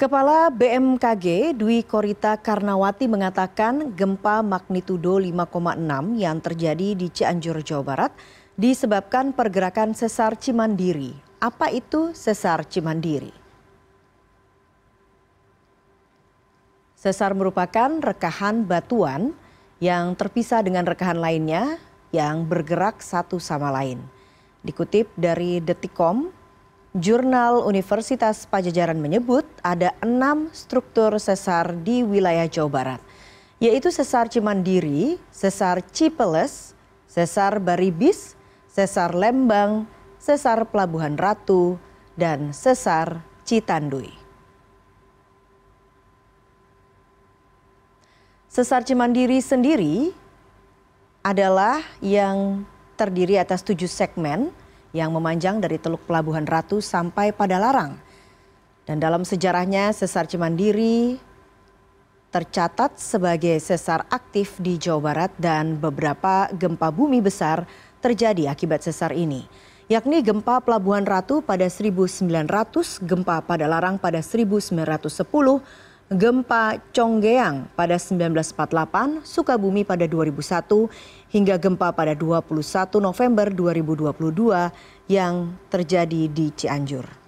Kepala BMKG Dwi Korita Karnawati mengatakan gempa magnitudo 5,6 yang terjadi di Cianjur, Jawa Barat disebabkan pergerakan sesar Cimandiri. Apa itu sesar Cimandiri? Sesar merupakan rekahan batuan yang terpisah dengan rekahan lainnya yang bergerak satu sama lain. Dikutip dari Detikom, Jurnal Universitas Pajajaran menyebut ada enam struktur sesar di wilayah Jawa Barat, yaitu sesar Cimandiri, sesar Cipeles, sesar Baribis, sesar Lembang, sesar Pelabuhan Ratu, dan sesar Citandui. Sesar Cimandiri sendiri adalah yang terdiri atas tujuh segmen yang memanjang dari Teluk Pelabuhan Ratu sampai pada Larang. Dan dalam sejarahnya sesar Cimandiri tercatat sebagai sesar aktif di Jawa Barat dan beberapa gempa bumi besar terjadi akibat sesar ini yakni gempa Pelabuhan Ratu pada 1900, gempa pada Larang pada 1910, gempa Conggeang pada 1948, Sukabumi pada 2001, hingga gempa pada 21 November 2022 yang terjadi di Cianjur.